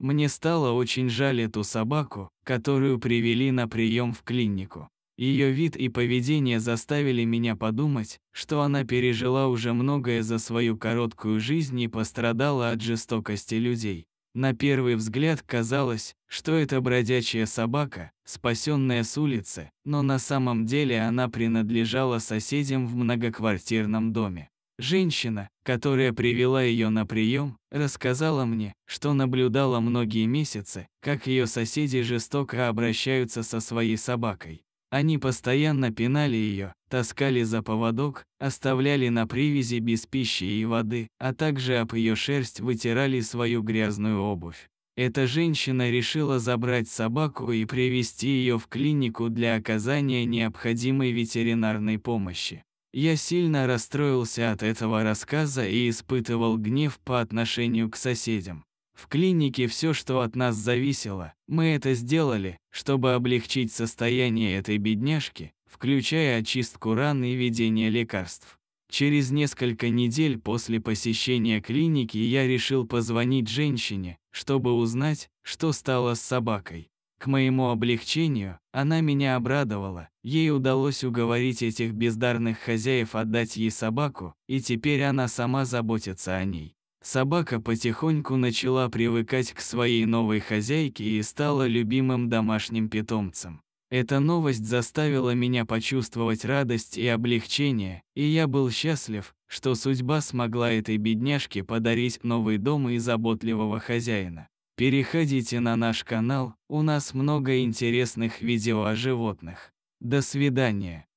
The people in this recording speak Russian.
Мне стало очень жаль эту собаку, которую привели на прием в клинику. Ее вид и поведение заставили меня подумать, что она пережила уже многое за свою короткую жизнь и пострадала от жестокости людей. На первый взгляд казалось, что это бродячая собака, спасенная с улицы, но на самом деле она принадлежала соседям в многоквартирном доме. Женщина, которая привела ее на прием, рассказала мне, что наблюдала многие месяцы, как ее соседи жестоко обращаются со своей собакой. Они постоянно пинали ее, таскали за поводок, оставляли на привязи без пищи и воды, а также об ее шерсть вытирали свою грязную обувь. Эта женщина решила забрать собаку и привести ее в клинику для оказания необходимой ветеринарной помощи. Я сильно расстроился от этого рассказа и испытывал гнев по отношению к соседям. В клинике все, что от нас зависело, мы это сделали, чтобы облегчить состояние этой бедняжки, включая очистку ран и введение лекарств. Через несколько недель после посещения клиники я решил позвонить женщине, чтобы узнать, что стало с собакой. К моему облегчению, она меня обрадовала. Ей удалось уговорить этих бездарных хозяев отдать ей собаку, и теперь она сама заботится о ней. Собака потихоньку начала привыкать к своей новой хозяйке и стала любимым домашним питомцем. Эта новость заставила меня почувствовать радость и облегчение, и я был счастлив, что судьба смогла этой бедняжке подарить новый дом и заботливого хозяина. Переходите на наш канал, у нас много интересных видео о животных. До свидания.